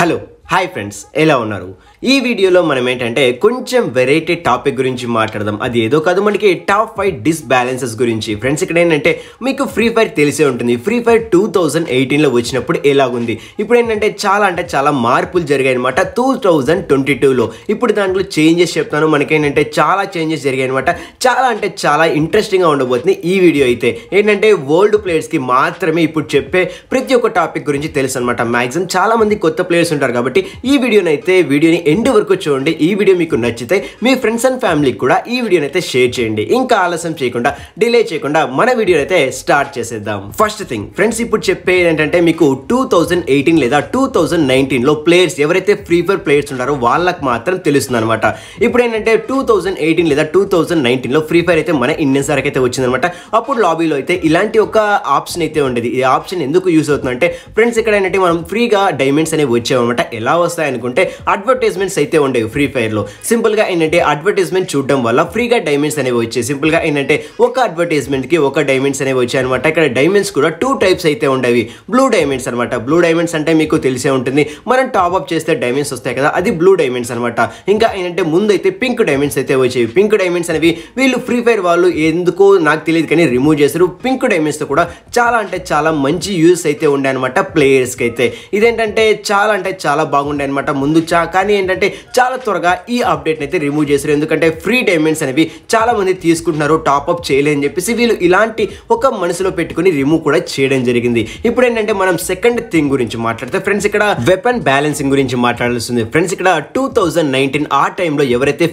hello hi friends ఎలా ఉన్నారు ఈ వీడియోలో మనం ఏంటంటే కొంచెం వెరైటీ టాపిక్ గురించి మాట్లాడదాం అది ఏదో కాదు మనకి టాప్ ఫైవ్ డిస్బ్యాలెన్సెస్ గురించి ఫ్రెండ్స్ ఇక్కడ ఏంటంటే మీకు ఫ్రీ ఫైర్ తెలిసే ఉంటుంది ఫ్రీ ఫైర్ టూ థౌజండ్ ఎయిటీన్లో వచ్చినప్పుడు ఎలాగుంది ఇప్పుడు ఏంటంటే చాలా అంటే చాలా మార్పులు జరిగాయి అనమాట టూ థౌజండ్ ట్వంటీ టూలో ఇప్పుడు దాంట్లో చేంజెస్ చెప్తాను మనకేంటంటే చాలా చేంజెస్ జరిగాయి అనమాట చాలా అంటే చాలా ఇంట్రెస్టింగ్గా ఉండబోతుంది ఈ వీడియో అయితే ఏంటంటే ఓల్డ్ ప్లేయర్స్కి మాత్రమే ఇప్పుడు చెప్పే ప్రతి ఒక్క టాపిక్ గురించి తెలుసు అనమాట మ్యాక్సిమం చాలామంది కొత్త ప్లేయర్స్ ఉంటారు కాబట్టి కాబట్టి ఈ వీడియోనైతే వీడియోని ఎండ్ వరకు చూడండి ఈ వీడియో మీకు నచ్చితే మీ ఫ్రెండ్స్ అండ్ ఫ్యామిలీకి కూడా ఈ వీడియోనైతే షేర్ చేయండి ఇంకా ఆలస్యం చేయకుండా డిలే చేయకుండా మన వీడియోనైతే స్టార్ట్ చేసేద్దాం ఫస్ట్ థింగ్ ఫ్రెండ్స్ ఇప్పుడు చెప్పేది ఏంటంటే మీకు టూ ఎయిటీన్ లేదా టూ లో ప్లేయర్స్ ఎవరైతే ఫ్రీ ఫైర్ ప్లేయర్స్ ఉన్నారో వాళ్ళకి మాత్రం తెలుస్తుంది అనమాట ఇప్పుడు ఏంటంటే టూ ఎయిటీన్ లేదా టూ లో నైన్టీన్లో ఫ్రీ ఫైర్ అయితే మన ఇండియన్స్ సార్ అయితే వచ్చిందనమాట అప్పుడు లాబీలో అయితే ఇలాంటి ఒక ఆప్షన్ అయితే ఉండేది ఈ ఆప్షన్ ఎందుకు యూస్ అవుతుందంటే ఫ్రెండ్స్ ఇక్కడ ఏంటంటే మనం ఫ్రీగా డైమండ్స్ అనేవి వచ్చామన్నమాట ఎలా ఎలా వస్తాయి అనుకుంటే అడ్వర్టైజ్మెంట్స్ అయితే ఉండేవి ఫ్రీ ఫైర్లో సింపుల్గా ఏంటంటే అడ్వర్టైజ్మెంట్ చూడడం వల్ల ఫ్రీగా డైమండ్స్ అనేవి వచ్చాయి సింపుల్గా ఏంటంటే ఒక అడ్వర్టైజ్మెంట్కి ఒక డైమండ్స్ అనేవి వచ్చాయి అనమాట ఇక్కడ డైమండ్స్ కూడా టూ టైప్స్ అయితే ఉండేవి బ్లూ డైమండ్స్ అనమాట బ్లూ డైమండ్స్ అంటే మీకు తెలిసే ఉంటుంది మనం టాప్ అప్ చేస్తే డైమండ్స్ వస్తాయి కదా అది బ్లూ డైమండ్స్ అనమాట ఇంకా ఏంటంటే అయితే పింక్ డైమండ్స్ అయితే వచ్చేవి పింక్ డైమండ్స్ అనేవి వీళ్ళు ఫ్రీ ఫైర్ వాళ్ళు ఎందుకో నాకు తెలియదు కానీ రిమూవ్ చేశారు పింక్ డైమండ్స్తో కూడా చాలా అంటే చాలా మంచి యూస్ అయితే ఉండే అనమాట ప్లేయర్స్కి అయితే ఇదేంటంటే చాలా అంటే చాలా బాగుండే అనమాట ముందు చా కానీ ఏంటంటే చాలా త్వరగా ఈ అప్డేట్ అయితే రిమూవ్ చేశారు ఎందుకంటే ఫ్రీ డైమండ్స్ అనేవి చాలా మంది తీసుకుంటున్నారు టాప్అప్ చేయలేని చెప్పేసి వీళ్ళు ఇలాంటి ఒక మనసులో పెట్టుకుని రిమూవ్ కూడా చేయడం జరిగింది ఇప్పుడు ఏంటంటే మనం సెకండ్ థింగ్ గురించి మాట్లాడితే ఫ్రెండ్స్ ఇక్కడ వెపన్ బ్యాలెన్సింగ్ గురించి మాట్లాడాల్సింది ఫ్రెండ్స్ ఇక్కడ టూ థౌజండ్ నైన్టీన్ ఆ టైంలో ఎవరైతే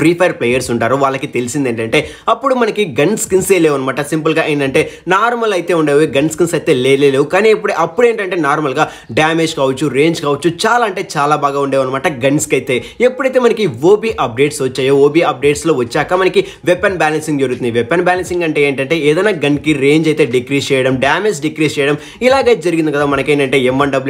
ఫ్రీ ఫైర్ ప్లేయర్స్ ఉంటారో వాళ్ళకి తెలిసింది ఏంటంటే అప్పుడు మనకి గన్ స్కిన్స్ లేవు అనమాట సింపుల్గా ఏంటంటే నార్మల్ అయితే ఉండేవి గన్ స్కిన్స్ అయితే లేలేవు కానీ ఇప్పుడు అప్పుడు ఏంటంటే నార్మల్గా డ్యామేజ్ కావచ్చు రేంజ్ కావచ్చు చాలా అంటే చాలా బాగా ఉండేవన్నమాట గన్స్కి అయితే ఎప్పుడైతే మనకి ఓబీ అప్డేట్స్ వచ్చాయో ఓబీ అప్డేట్స్లో వచ్చాక మనకి వెపన్ బ్యాలెన్సింగ్ జరుగుతుంది వెపన్ బ్యాలెన్సింగ్ అంటే ఏంటంటే ఏదైనా గన్కి రేంజ్ అయితే డిక్రీస్ చేయడం డ్యామేజ్ డిక్రీస్ చేయడం ఇలాగే జరిగింది కదా మనకి ఏంటంటే ఎంఎన్ డబ్ల్యూట్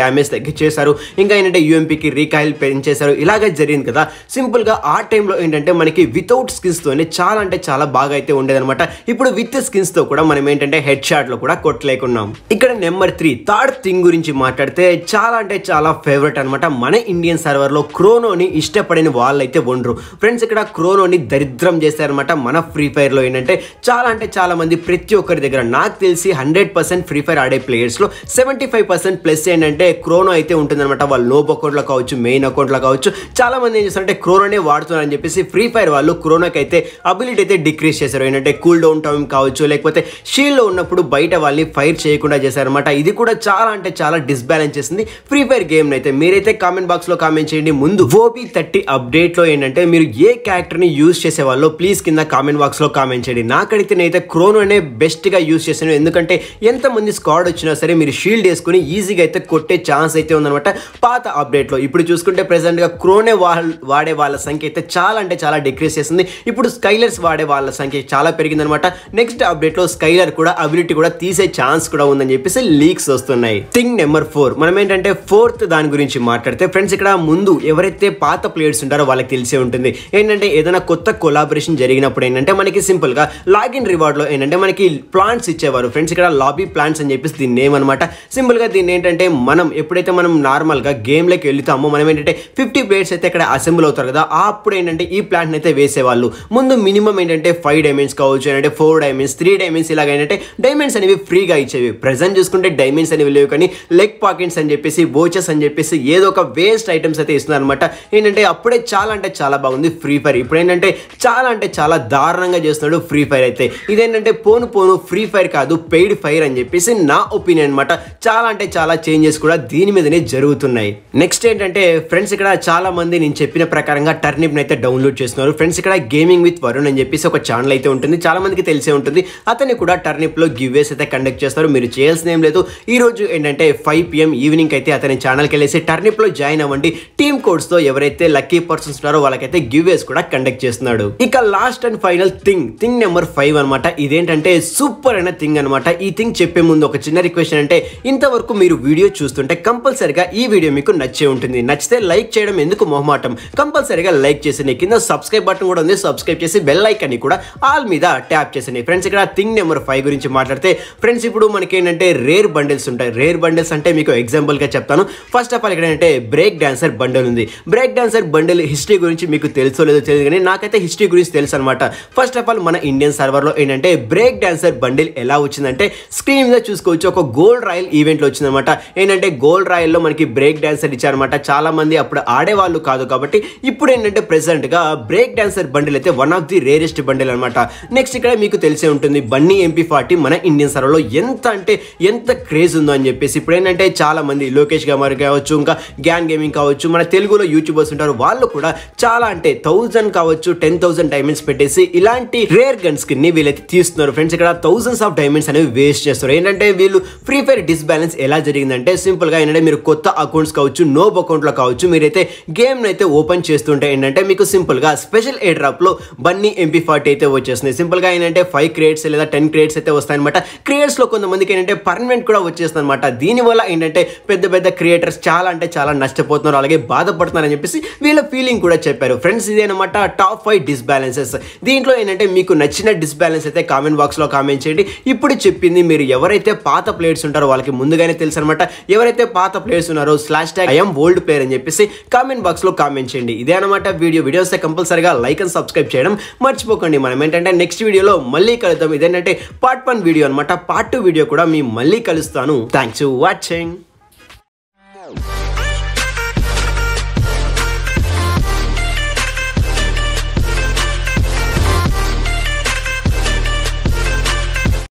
డ్యామేజ్ తగ్గించేశారు ఇంకా ఏంటంటే యూఎంపీకి రీకాయిల్ పెంచేశారు ఇలాగే జరిగింది కదా సింపుల్గా ఆ టైంలో ఏంటంటే మనకి వితౌట్ స్కిన్స్తోనే చాలా అంటే చాలా బాగా అయితే ఉండేదన్నమాట ఇప్పుడు విత్ స్కిన్స్తో కూడా మనం ఏంటంటే హెడ్ షాట్లో కూడా కొట్టలేకున్నాం ఇక్కడ నెంబర్ త్రీ థర్డ్ థింగ్ గురించి మాట్లాడితే చాలా అంటే చాలా ఫేవరెట్ అనమాట మన ఇండియన్ సర్వర్లో క్రోనోని ఇష్టపడిన వాళ్ళైతే ఉండరు ఫ్రెండ్స్ ఇక్కడ క్రోనోని దరిద్రం చేశారనమాట మన ఫ్రీ ఫైర్లో ఏంటంటే చాలా అంటే చాలా మంది ప్రతి ఒక్కరి దగ్గర నాకు తెలిసి హండ్రెడ్ పర్సెంట్ ఫ్రీ ఫైర్ ఆడే ప్లేయర్స్లో సెవెంటీ ఫైవ్ పర్సెంట్ ప్లస్ ఏంటంటే క్రోనో అయితే ఉంటుందన్నమాట వాళ్ళ లోబ్ అకౌంట్లో కావచ్చు మెయిన్ అకౌంట్లో కావచ్చు చాలా మంది ఏం చేస్తారంటే క్రోనోనే వాడుతున్నారని చెప్పేసి ఫ్రీ ఫైర్ వాళ్ళు క్రోనోకి అయితే అబిలిటీ అయితే డిక్రీస్ చేశారు ఏంటంటే కూల్ డౌన్ టైం కావచ్చు లేకపోతే లో ఉన్నప్పుడు బయట వాళ్ళని ఫైర్ చేయకుండా చేశారనమాట ఇది కూడా చాలా అంటే చాలా డిస్బ్యాలెన్స్ చేసింది ఫ్రీ ఫైర్ గేమ్ అయితే మీరైతే కామెంట్ బాక్స్ లో కామెంట్ చేయండి ముందు ఓపీ థర్టీ అప్డేట్ లో ఏంటంటే మీరు ఏ క్యారెక్టర్ ని యూజ్ చేసే వాళ్ళు ప్లీజ్ కింద కామెంట్ బాక్స్ లో కామెంట్ చేయండి నాకైతే నేనైతే క్రోన్ అనే బెస్ట్ గా యూజ్ చేశాను ఎందుకంటే ఎంతమంది స్క్వాడ్ వచ్చినా సరే మీరు షీల్డ్ వేసుకుని ఈజీగా అయితే కొట్టే ఛాన్స్ అయితే ఉందనమాట పాత అప్డేట్ లో ఇప్పుడు చూసుకుంటే ప్రెసెంట్ గా క్రోనే వాడే వాళ్ళ సంఖ్య అయితే చాలా అంటే చాలా డిక్రీస్ చేసింది ఇప్పుడు స్కైలర్స్ వాడే వాళ్ళ సంఖ్య చాలా పెరిగిందనమాట నెక్స్ట్ అప్డేట్ లో స్కైలర్ కూడా అబిలిటీ కూడా తీసే ఛాన్స్ కూడా ఉందని చెప్పేసి లీక్స్ వస్తున్నాయి థింగ్ నెంబర్ ఫోర్ మనం ఏంటంటే ఫోర్త్ దాని దాని గురించి మాట్లాడితే ఫ్రెండ్స్ ఇక్కడ ముందు ఎవరైతే పాత ప్లేయర్స్ ఉంటారో వాళ్ళకి తెలిసే ఉంటుంది ఏంటంటే ఏదైనా కొత్త కొలాబరేషన్ జరిగినప్పుడు ఏంటంటే మనకి సింపుల్గా లాగిన్ రివార్డ్లో ఏంటంటే మనకి ప్లాంట్స్ ఇచ్చేవారు ఫ్రెండ్స్ ఇక్కడ లాబీ ప్లాంట్స్ అని చెప్పేసి దీన్ని ఏమనమాట సింపుల్గా దీన్ని ఏంటంటే మనం ఎప్పుడైతే మనం నార్మల్గా గేమ్లోకి వెళ్తామో మనం ఏంటంటే ఫిఫ్టీ ప్లేయర్స్ అయితే ఇక్కడ అసెంబ్ల్ అవుతారు కదా అప్పుడు ఏంటంటే ఈ ప్లాంట్ని అయితే వేసేవాళ్ళు ముందు మినిమం ఏంటంటే ఫైవ్ డైమండ్స్ కావచ్చు ఏంటంటే ఫోర్ డైమండ్స్ త్రీ డైమండ్స్ ఇలాగ ఏంటంటే డైమండ్స్ అనేవి ఫ్రీగా ఇచ్చేవి ప్రజెంట్ చూసుకుంటే డైమండ్స్ అనేవి లేవు కానీ లెగ్ పాకెట్స్ అని చెప్పేసి బోచెస్ అని చెప్పి చెప్పేసి ఏదో ఒక వేస్ట్ ఐటమ్స్ అయితే ఇస్తున్నారనమాట ఏంటంటే అప్పుడే చాలా అంటే చాలా బాగుంది ఫ్రీ ఫైర్ ఇప్పుడు ఏంటంటే చాలా అంటే చాలా దారుణంగా చేస్తున్నాడు ఫ్రీ ఫైర్ అయితే ఇదేంటంటే పోను పోను ఫ్రీ ఫైర్ కాదు పెయిడ్ ఫైర్ అని చెప్పేసి నా ఒపీనియన్ అనమాట చాలా అంటే చాలా చేంజెస్ కూడా దీని మీదనే జరుగుతున్నాయి నెక్స్ట్ ఏంటంటే ఫ్రెండ్స్ ఇక్కడ చాలా మంది నేను చెప్పిన ప్రకారంగా టర్నిప్ అయితే డౌన్లోడ్ చేస్తున్నారు ఫ్రెండ్స్ ఇక్కడ గేమింగ్ విత్ వరుణ్ అని చెప్పేసి ఒక ఛానల్ అయితే ఉంటుంది చాలా మందికి తెలిసే ఉంటుంది అతన్ని కూడా టర్నిప్ లో గివ్ వేస్ అయితే కండక్ట్ చేస్తారు మీరు చేయాల్సిన ఏం లేదు ఈ రోజు ఏంటంటే ఫైవ్ పిఎం ఈవినింగ్ అయితే అతని ఛానల్కి వెళ్ళేసి టర్నిప్లో జాయిన్ అవ్వండి టీమ్ కోడ్స్తో ఎవరైతే లక్కీ పర్సన్స్ ఉన్నారో వాళ్ళకైతే గివ్వేస్ కూడా కండక్ట్ చేస్తున్నాడు ఇక last and final thing thing number five అనమాట ఇదేంటంటే సూపర్ అయిన థింగ్ అనమాట ఈ థింగ్ చెప్పే ముందు ఒక చిన్న రిక్వెస్ట్ అంటే ఇంతవరకు మీరు వీడియో చూస్తుంటే కంపల్సరిగా ఈ వీడియో మీకు నచ్చే ఉంటుంది నచ్చితే లైక్ చేయడం ఎందుకు మొహమాటం కంపల్సరిగా లైక్ చేసిన కింద సబ్స్క్రైబ్ బటన్ కూడా ఉంది సబ్స్క్రైబ్ చేసి బెల్ ఐకన్ కూడా ఆల్ మీద ట్యాప్ చేసింది ఫ్రెండ్స్ ఇక్కడ థింగ్ నెంబర్ ఫైవ్ గురించి మాట్లాడితే ఫ్రెండ్స్ ఇప్పుడు మనకి ఏంటంటే రేర్ బండిల్స్ ఉంటాయి రేర్ బండిల్స్ అంటే మీకు ఎగ్జాంపుల్గా చెప్తాను ఫస్ట్ ఫస్ట్ ఆఫ్ ఆల్ ఇక్కడ ఏంటంటే బ్రేక్ డాన్సర్ బండల్ ఉంది బ్రేక్ డాన్సర్ బండల్ హిస్టరీ గురించి మీకు తెలుసో లేదో తెలియదు కానీ నాకైతే హిస్టరీ గురించి తెలుసు అనమాట ఫస్ట్ ఆఫ్ ఆల్ మన ఇండియన్ సర్వర్లో ఏంటంటే బ్రేక్ డాన్సర్ బండిల్ ఎలా వచ్చిందంటే స్క్రీన్ మీద చూసుకోవచ్చు ఒక గోల్డ్ రాయల్ ఈవెంట్లో వచ్చిందనమాట ఏంటంటే గోల్డ్ రాయల్లో మనకి బ్రేక్ డాన్సర్ ఇచ్చారనమాట చాలా మంది అప్పుడు ఆడేవాళ్ళు కాదు కాబట్టి ఇప్పుడు ఏంటంటే ప్రెసెంట్గా బ్రేక్ డాన్సర్ బండిల్ అయితే one of the rarest bundle అనమాట నెక్స్ట్ ఇక్కడ మీకు తెలిసే ఉంటుంది బన్నీ ఎంపీ ఫార్టీ మన ఇండియన్ సర్వర్లో ఎంత అంటే ఎంత క్రేజ్ ఉందో అని చెప్పేసి ఇప్పుడు ఏంటంటే చాలా మంది లోకేష్ గారు కావచ్చు ఇంకా గ్యాన్ గేమింగ్ కావచ్చు మన తెలుగులో యూట్యూబర్స్ ఉంటారు వాళ్ళు కూడా చాలా అంటే థౌజండ్ కావచ్చు టెన్ థౌసండ్ డైమండ్స్ పెట్టేసి ఇలాంటి రేర్ గన్స్ కి వీళ్ళైతే తీస్తున్నారు ఫ్రెండ్స్ ఇక్కడ థౌసండ్స్ ఆఫ్ డైమండ్స్ అనేవి వేస్ట్ చేస్తారు ఏంటంటే వీళ్ళు ఫ్రీ ఫైర్ డిస్బ్యాలెన్స్ ఎలా జరిగిందంటే సింపుల్ గా ఏంటంటే మీరు కొత్త అకౌంట్స్ కావచ్చు నోబ్ అకౌంట్ లో కావచ్చు మీరైతే గేమ్ అయితే ఓపెన్ చేస్తుంటే ఏంటంటే మీకు సింపుల్ గా స్పెషల్ ఎయిర్ డ్రాప్ లో బన్నీ ఎంపీ ఫార్టీ అయితే వచ్చేస్తుంది సింపుల్ గా ఏంటంటే ఫైవ్ క్రియేట్స్ లేదా టెన్ క్రియేట్స్ అయితే వస్తాయి అనమాట క్రియేట్స్ లో కొంతమందికి ఏంటంటే పర్మనెంట్ కూడా వచ్చేస్తుంది అనమాట దీనివల్ల ఏంటంటే పెద్ద పెద్ద క్రియేటర్స్ చాలా చాలా అంటే చాలా నష్టపోతున్నారు అలాగే బాధపడుతున్నారు అని చెప్పేసి వీళ్ళ ఫీలింగ్ కూడా చెప్పారు ఫ్రెండ్స్ ఇదేనమాట టాప్ ఫైవ్ డిస్బ్యాలెన్సెస్ దీంట్లో ఏంటంటే మీకు నచ్చిన డిస్బ్యాలెన్స్ అయితే కామెంట్ బాక్స్లో కామెంట్ చేయండి ఇప్పుడు చెప్పింది మీరు ఎవరైతే పాత ప్లేయర్స్ ఉంటారో వాళ్ళకి ముందుగానే తెలుసు అనమాట ఎవరైతే పాత ప్లేయర్స్ ఉన్నారో slash tag I'm old player అని చెప్పేసి కామెంట్ బాక్స్లో కామెంట్ చేయండి ఇదే అనమాట వీడియో వీడియోస్ కంపల్సరిగా లైక్ అండ్ సబ్స్క్రైబ్ చేయడం మర్చిపోకండి మనం ఏంటంటే నెక్స్ట్ వీడియోలో మళ్ళీ కలుద్దాం ఇదేంటంటే పార్ట్ వన్ వీడియో అనమాట పార్ట్ టూ వీడియో కూడా మీ మళ్ళీ కలుస్తాను థ్యాంక్స్ వాచింగ్